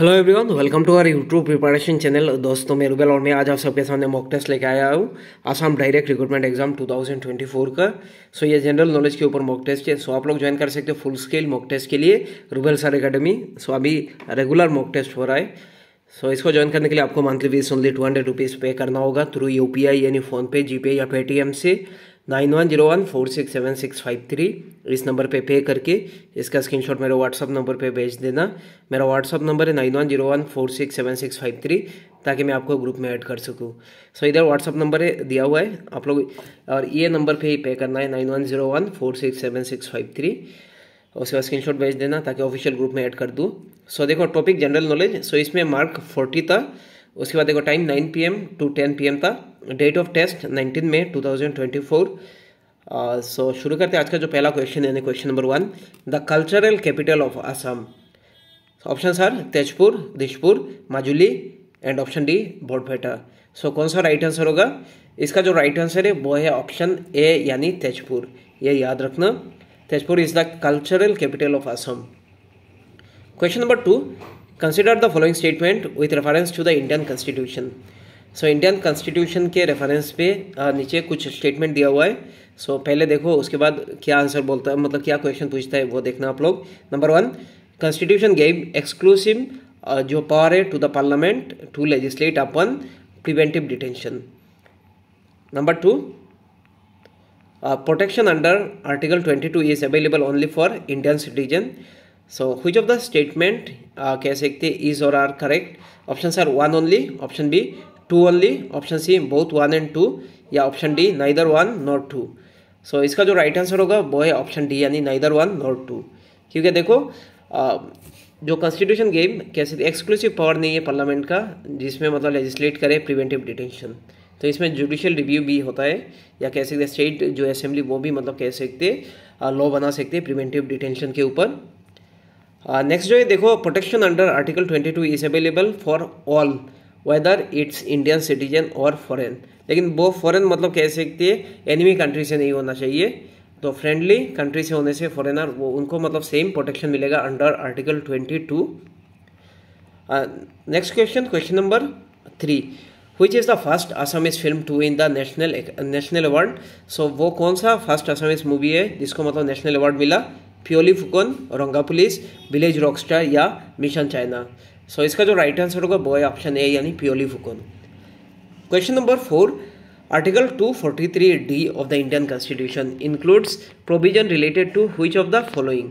Hello everyone welcome to our YouTube preparation channel दोस्तों मैं रुबेल और मैं आज आप सबके सामने मॉक टेस्ट लेके आया हूँ आसाम डायरेक्ट रिक्रूटमेंट एग्जाम 2024 का सो ये जनरल नॉलेज के ऊपर मॉक टेस्ट है सो आप लोग ज्वाइन कर सकते हो फुल स्केल मॉक टेस्ट के लिए रुबेल सर अकेडमी सो अभी रेगुलर मॉक टेस्ट हो रहा है सो so, इसको ज्वाइन करने के लिए आपको monthly fees only two hundred rupees pay करना होगा थ्रू यू पी आई यानी फ़ोनपे जी पे या पेटीएम से nine one zero one four six seven six five three इस नंबर पे पे करके इसका स्क्रीनशॉट मेरे व्हाट्सअप नंबर पे भेज देना मेरा व्हाट्सअप नंबर है nine one zero one four six seven six five three ताकि मैं आपको ग्रुप में ऐड कर सकूँ सो इधर व्हाट्सअप नंबर है दिया हुआ है आप लोग और ये नंबर पे ही पे करना है nine one zero one four six seven six five three उसके बाद शॉट भेज देना ताकि ऑफिशियल ग्रुप में ऐड कर दूँ सो देखो टॉपिक जनरल नॉलेज सो इसमें मार्क फोर्टी था उसके बाद देखो time nine P M to ten P M था date of test nineteen May two thousand twenty four so uh, शुरू करते हैं आज का जो पहला क्वेश्चन यानी question number one the cultural capital of Assam option sir Tezpur Dispur Majuli and option D Barpeta so कौन सा राइट आंसर होगा इसका जो राइट आंसर है वो है ऑप्शन ए यानी तेजपुर ये याद रखना Tezpur is the cultural capital of Assam question number two consider the following statement with reference to the Indian constitution so Indian constitution के रेफरेंस पे नीचे कुछ स्टेटमेंट दिया हुआ है सो so, पहले देखो उसके बाद क्या आंसर बोलता है मतलब क्या क्वेश्चन पूछता है वो देखना आप लोग number one constitution gave exclusive जो पावर है to the parliament to legislate upon preventive detention number two protection under article twenty two is available only for Indian citizen so of of the statement कह सकते is और are correct option A one only option B two only option C both one and two या option D neither one nor two so इसका जो right answer होगा वो है option D यानी नाइदर वन नॉट टू क्योंकि देखो आ, जो कॉन्स्टिट्यूशन गेम कैसे एक्सक्लूसिव पावर नहीं है पार्लियामेंट का जिसमें मतलब लेजिस्लेट करे प्रिवेंटिव डिटेंशन तो इसमें जुडिशियल रिव्यू भी होता है या कह सकते स्टेट जो असेंबली वो भी मतलब कह सकते लॉ बना सकते हैं प्रिवेंटिव डिटेंशन के ऊपर नेक्स्ट जो है देखो protection under article 22 is available for all whether it's Indian citizen और फॉरेन लेकिन वो फॉरेन मतलब कह सकती है एनिमी कंट्री से नहीं होना चाहिए तो फ्रेंडली कंट्री से होने से फॉरेनर वो उनको मतलब सेम प्रोटेक्शन मिलेगा under article twenty two next question question number three which is the first Assamese film to win the national national award so वो कौन सा फर्स्ट आसामिस मूवी है जिसको मतलब नेशनल अवार्ड मिला Piyoli Phukan Ranga police village rock star या mission China so इसका जो राइट आंसर होगा वो है ऑप्शन ए यानी Piyoli Phukan question number four article 243 D of the Indian constitution includes provision related to which of the following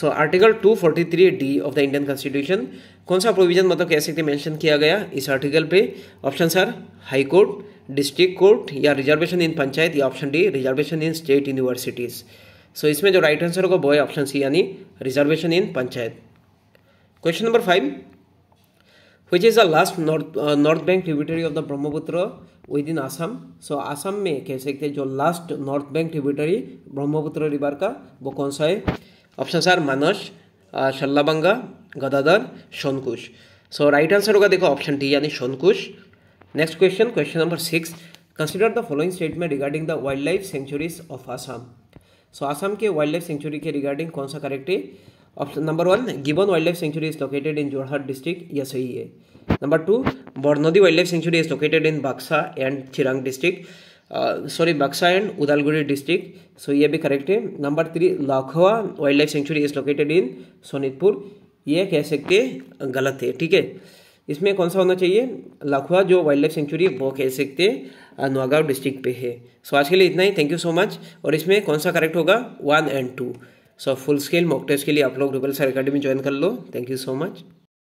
so article 243 D of the Indian constitution कौन सा provision मतलब कह सकते मेंशन किया गया इस आर्टिकल पे option sir high court district court या रिजर्वेशन इन पंचायत या option D reservation in state universities so इसमें जो राइट आंसर होगा वो है ऑप्शन सी यानी reservation in panchayat question number five which is the last north uh, north bank tributary of the Brahmaputra within Assam. So Assam में कह सकते हैं जो last north bank tributary Brahmaputra river का वो कौन सा है ऑप्शन सर मानस शल्लाबंगा Gadadhar Sonkosh so right answer होगा देखो ऑप्शन डी यानी Sonkosh next question question number six consider the following statement regarding the wildlife sanctuaries of Assam so Assam के वाइल्ड लाइफ सेंचुरी के रिगार्डिंग कौन सा करेक्ट है option number one gibbon wild life sanctuary is located in Jorhat district यह सही है number two Barnadi wild life sanctuary is located in Baksa and Chirang district sorry Baksa and Udalguri district so ये भी करेक्ट है number three Laokhowa wild life sanctuary is located in Sonitpur ये कह सकते गलत है ठीक है इसमें कौन सा होना चाहिए लाखवा जो वाइल्ड लाइफ सेंचुरी वो कह सकते हैं uh, डिस्ट्रिक्ट पे है सो so, आज के लिए इतना ही थैंक यू सो मच और इसमें कौन सा करेक्ट होगा one and two so full scale mock test के लिए आप लोग रुबल सर अकेडमी ज्वाइन कर लो थैंक यू सो मच